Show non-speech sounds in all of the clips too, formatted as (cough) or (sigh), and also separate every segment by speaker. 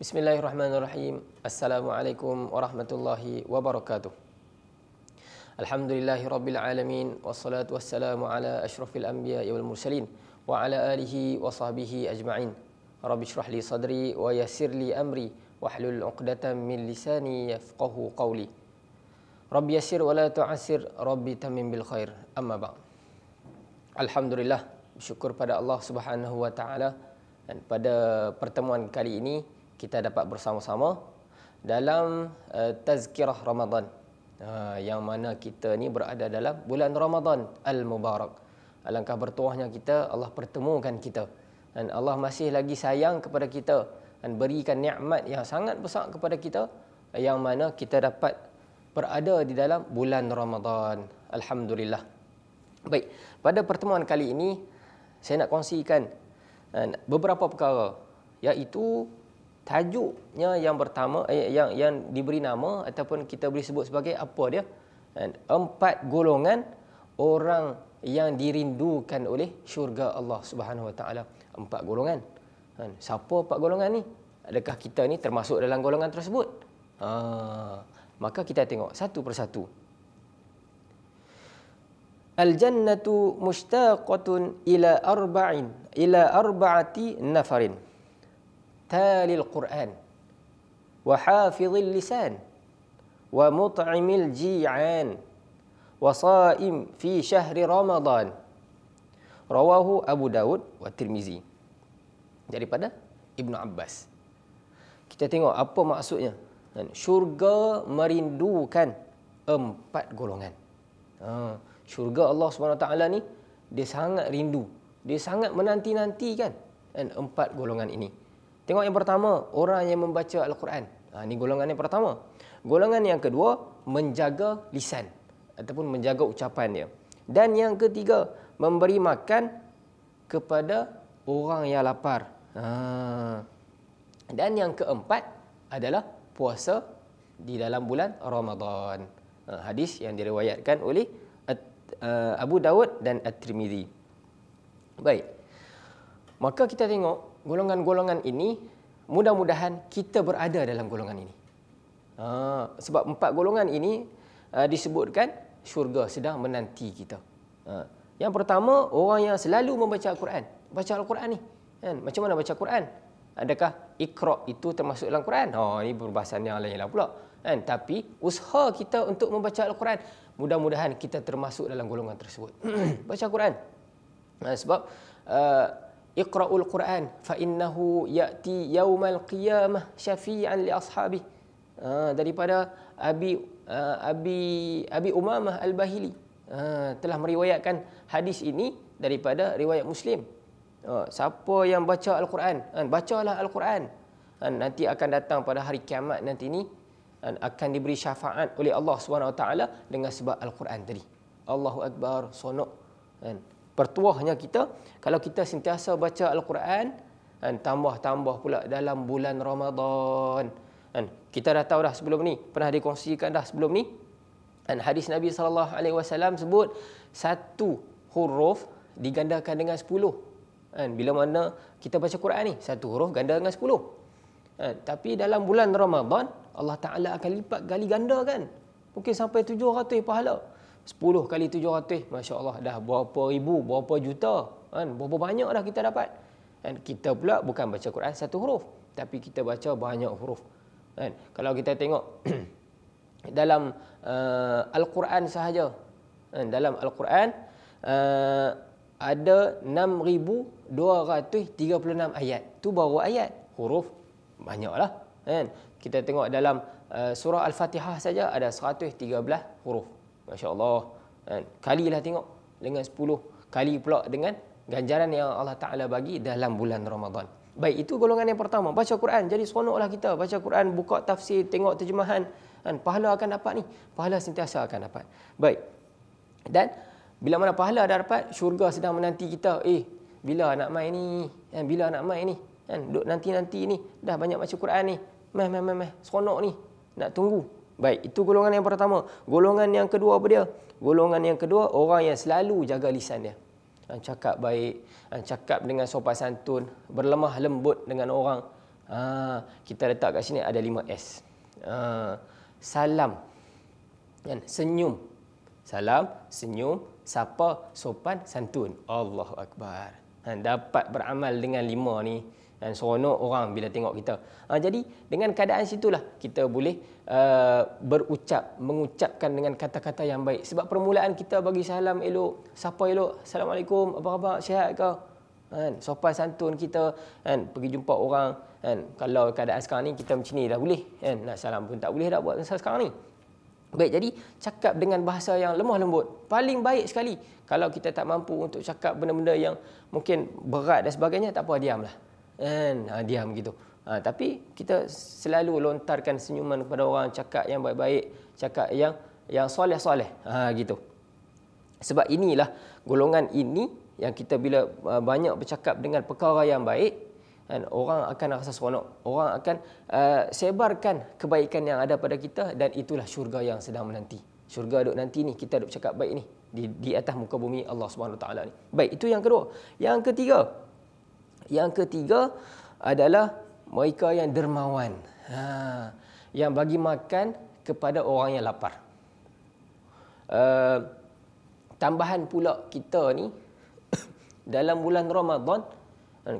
Speaker 1: بسم الله الرحمن الرحيم السلام عليكم ورحمة الله وبركاته الحمد لله رب العالمين والصلاة والسلام على أشرف الأنبياء والمرسلين وعلى آله وصحبه أجمعين رب اشرح لي صدري ويسر لي أمري واحلل عقدة من لساني يفقه قولي رب يسر ولا تعسر رب تمم بالخير أما بعد الحمد لله شكر pada الله سبحانه وتعالى dan pada pertemuan kali ini kita dapat bersama-sama dalam uh, tazkirah Ramadan uh, yang mana kita ni berada dalam bulan Ramadan al-mubarak. Alangkah bertuahnya kita Allah pertemukan kita dan Allah masih lagi sayang kepada kita dan berikan nikmat yang sangat besar kepada kita yang mana kita dapat berada di dalam bulan Ramadan. Alhamdulillah. Baik, pada pertemuan kali ini saya nak kongsikan eh, beberapa perkara iaitu tajuknya yang pertama eh, yang yang diberi nama ataupun kita boleh sebut sebagai apa dia And empat golongan orang yang dirindukan oleh syurga Allah Subhanahu Wa Taala empat golongan And siapa empat golongan ni adakah kita ni termasuk dalam golongan tersebut ha, maka kita tengok satu persatu al jannatu mushtaqatun ila arba'in ila arba'ati nafarin Quran, تالي القرآن وحافظ Ji'an, ومطعم الجيعان وصائم في شهر رمضان رواه أبو داود والترمذي daripada Ibnu Abbas kita tengok apa maksudnya dan syurga merindukan empat golongan ha syurga Allah Subhanahu Wa taala ni dia sangat rindu dia sangat menanti-nantikan kan empat golongan ini Tengok yang pertama, orang yang membaca Al-Quran. Ha, ini golongan yang pertama. Golongan yang kedua, menjaga lisan. Ataupun menjaga ucapan dia. Dan yang ketiga, memberi makan kepada orang yang lapar. Ha. Dan yang keempat adalah puasa di dalam bulan Ramadan. Ha, hadis yang diriwayatkan oleh At, uh, Abu Dawud dan At-Tirmidhi. Baik. Maka kita tengok golongan-golongan ini mudah-mudahan kita berada dalam golongan ini. Ha, sebab empat golongan ini uh, disebutkan syurga sedang menanti kita. Ha, yang pertama orang yang selalu membaca Al-Quran. Baca Al-Quran ni. Kan? Macam mana baca Al-Quran? Adakah ikhra itu termasuk dalam Al-Quran? Oh, ha, ini perbahasan yang lain-lain lah pula. Kan? Tapi usaha kita untuk membaca Al-Quran. Mudah-mudahan kita termasuk dalam golongan tersebut. (clears throat) baca Al-Quran. Ha, sebab uh, Iqra'ul Quran fa innahu ya'ti yawmal qiyamah syafi'an li ashabi. Ha, daripada Abi uh, Abi Abi Umamah Al-Bahili. Ha, telah meriwayatkan hadis ini daripada riwayat Muslim. Ha, siapa yang baca Al-Quran? Ha, bacalah Al-Quran. Ha, nanti akan datang pada hari kiamat nanti ni ha, akan diberi syafaat oleh Allah SWT dengan sebab Al-Quran tadi. Allahu Akbar, sonok. Ha, bertuahnya kita kalau kita sentiasa baca al-Quran dan tambah-tambah pula dalam bulan Ramadan. Dan kita dah tahu dah sebelum ni, pernah dikongsikan dah sebelum ni. Dan hadis Nabi sallallahu alaihi wasallam sebut satu huruf digandakan dengan sepuluh. Kan bila mana kita baca Quran ni, satu huruf ganda dengan 10. Kan tapi dalam bulan Ramadan Allah Taala akan lipat gali ganda kan. Mungkin sampai 700 pahala. 10 kali 700, Masya Allah dah berapa ribu, berapa juta, kan? berapa banyak dah kita dapat. Dan kita pula bukan baca Quran satu huruf, tapi kita baca banyak huruf. Kan? Kalau kita tengok (clears throat) dalam uh, Al-Quran sahaja, kan? dalam Al-Quran uh, ada 6,236 ayat. Tu baru ayat, huruf banyaklah. Kan? Kita tengok dalam uh, surah Al-Fatihah saja ada 113 huruf. Masya Allah. Dan kalilah tengok dengan 10 kali pula dengan ganjaran yang Allah Ta'ala bagi dalam bulan Ramadan. Baik, itu golongan yang pertama. Baca Quran. Jadi lah kita. Baca Quran, buka tafsir, tengok terjemahan. Dan pahala akan dapat ni. Pahala sentiasa akan dapat. Baik. Dan bila mana pahala dah dapat, syurga sedang menanti kita. Eh, bila nak main ni? Eh, bila nak main ni? Kan, duduk nanti-nanti ni. Dah banyak baca Quran ni. Meh, meh, meh, meh. Seronok ni. Nak tunggu. Baik, itu golongan yang pertama. Golongan yang kedua apa dia? Golongan yang kedua, orang yang selalu jaga lisan dia. Ha, cakap baik, ha, cakap dengan sopan santun, berlemah lembut dengan orang. Ha, kita letak kat sini ada lima S. Salam, dan senyum. Salam, senyum, sapa, sopan, santun. Allahu Akbar. Dapat beramal dengan lima ni dan seronok orang bila tengok kita. Ha, jadi dengan keadaan situlah kita boleh uh, berucap, mengucapkan dengan kata-kata yang baik. Sebab permulaan kita bagi salam elok, siapa elok, Assalamualaikum, apa khabar, sihat kau? Kan, sopan santun kita, kan, pergi jumpa orang. Kan. Kalau keadaan sekarang ni kita macam ni dah boleh. Kan, nak salam pun tak boleh dah buat masa sekarang ni. Baik, jadi cakap dengan bahasa yang lemah lembut. Paling baik sekali kalau kita tak mampu untuk cakap benda-benda yang mungkin berat dan sebagainya, tak apa, diamlah. And ha, diam gitu. Ha, tapi kita selalu lontarkan senyuman kepada orang, cakap yang baik-baik, cakap yang yang soleh-soleh. Ha, gitu. Sebab inilah golongan ini yang kita bila ha, banyak bercakap dengan perkara yang baik, kan, orang akan rasa seronok. Orang akan uh, sebarkan kebaikan yang ada pada kita dan itulah syurga yang sedang menanti. Syurga duk nanti ni, kita duk cakap baik ni. Di, di atas muka bumi Allah SWT ni. Baik, itu yang kedua. Yang ketiga, yang ketiga adalah mereka yang dermawan. Ha, yang bagi makan kepada orang yang lapar. Uh, tambahan pula kita ni (coughs) dalam bulan Ramadan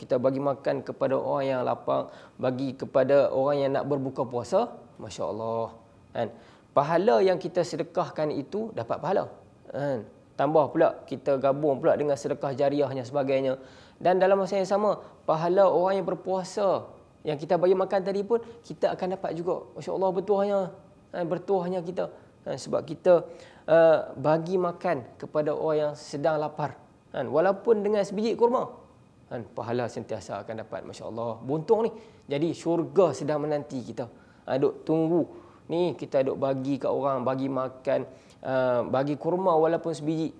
Speaker 1: kita bagi makan kepada orang yang lapar, bagi kepada orang yang nak berbuka puasa, masya-Allah. Kan? Pahala yang kita sedekahkan itu dapat pahala. Kan? tambah pula kita gabung pula dengan sedekah jariahnya sebagainya dan dalam masa yang sama pahala orang yang berpuasa yang kita bagi makan tadi pun kita akan dapat juga masya-Allah bertuahnya ha, bertuahnya kita ha, sebab kita uh, bagi makan kepada orang yang sedang lapar ha, walaupun dengan sebiji kurma pahala sentiasa akan dapat masya-Allah buntung ni jadi syurga sedang menanti kita aduk tunggu Ni kita duk bagi kat orang, bagi makan, uh, bagi kurma walaupun sebiji.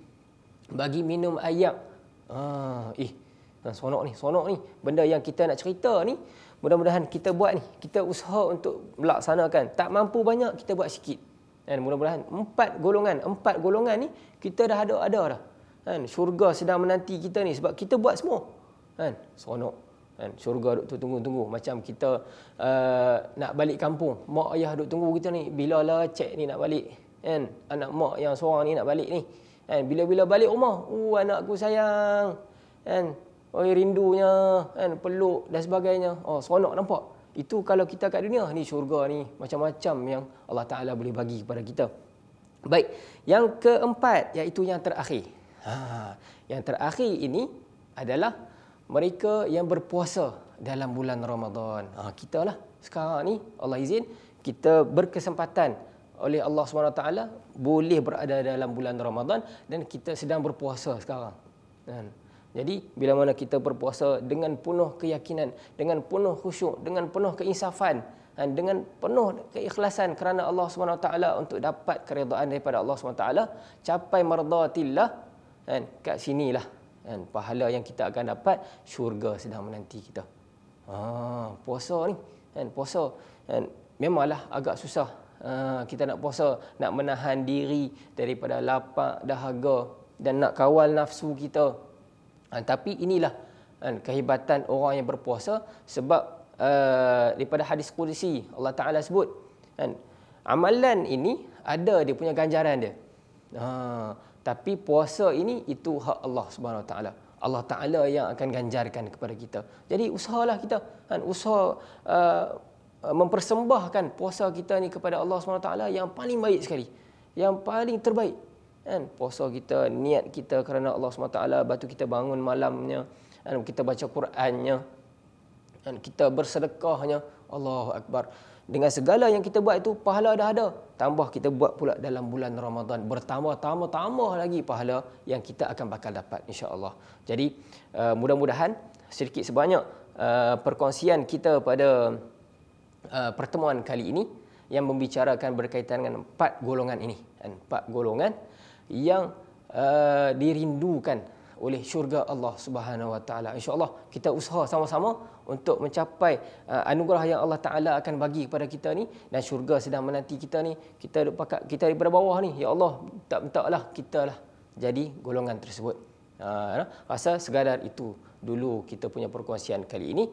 Speaker 1: Bagi minum ayam. Ha, uh, eh, nah, sonok ni, sonok ni. Benda yang kita nak cerita ni, mudah-mudahan kita buat ni. Kita usaha untuk melaksanakan. Tak mampu banyak, kita buat sikit. Dan mudah-mudahan empat golongan, empat golongan ni kita dah ada-ada dah. Kan, syurga sedang menanti kita ni sebab kita buat semua. Kan, sonok kan syurga duk tunggu-tunggu macam kita uh, nak balik kampung mak ayah duk tunggu kita ni Bila bilalah cek ni nak balik kan anak mak yang seorang ni nak balik ni kan bila-bila balik rumah uh anakku sayang kan oi rindunya kan peluk dan sebagainya oh seronok nampak itu kalau kita kat dunia ni syurga ni macam-macam yang Allah Taala boleh bagi kepada kita baik yang keempat iaitu yang terakhir ha yang terakhir ini adalah mereka yang berpuasa dalam bulan Ramadan. Ha, ah, kita lah sekarang ni Allah izin kita berkesempatan oleh Allah SWT boleh berada dalam bulan Ramadan dan kita sedang berpuasa sekarang. Dan, jadi bila mana kita berpuasa dengan penuh keyakinan, dengan penuh khusyuk, dengan penuh keinsafan dan dengan penuh keikhlasan kerana Allah SWT untuk dapat keredaan daripada Allah SWT capai mardatillah dan kat sinilah kan pahala yang kita akan dapat syurga sedang menanti kita ah puasa ni kan puasa kan memanglah agak susah ah, kita nak puasa nak menahan diri daripada lapak dahaga dan nak kawal nafsu kita ah, tapi inilah kan kehebatan orang yang berpuasa sebab uh, daripada hadis kudusi Allah Taala sebut kan amalan ini ada dia punya ganjaran dia ah tapi puasa ini itu hak Allah Subhanahu Wa Taala. Allah Taala yang akan ganjarkan kepada kita. Jadi usahalah kita kan usah uh, uh, mempersembahkan puasa kita ni kepada Allah Subhanahu Wa Taala yang paling baik sekali. Yang paling terbaik kan puasa kita niat kita kerana Allah Subhanahu Wa Taala batu kita bangun malamnya kan kita baca Qurannya kan kita bersedekahnya Allahu akbar dengan segala yang kita buat itu pahala dah ada tambah kita buat pula dalam bulan Ramadan bertambah-tambah-tambah lagi pahala yang kita akan bakal dapat insya-Allah. Jadi uh, mudah-mudahan sedikit sebanyak uh, perkongsian kita pada uh, pertemuan kali ini yang membicarakan berkaitan dengan empat golongan ini. Empat golongan yang uh, dirindukan oleh syurga Allah Subhanahu Wa Taala. Insya-Allah kita usaha sama-sama untuk mencapai uh, anugerah yang Allah Taala akan bagi kepada kita ni dan syurga sedang menanti kita ni. Kita dekat kita daripada bawah ni. Ya Allah, tak mintalah kita lah jadi golongan tersebut. Uh, rasa segadar itu dulu kita punya perkongsian kali ini.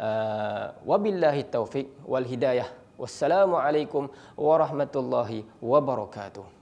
Speaker 1: Uh, wabillahi taufik wal hidayah. Wassalamualaikum warahmatullahi wabarakatuh.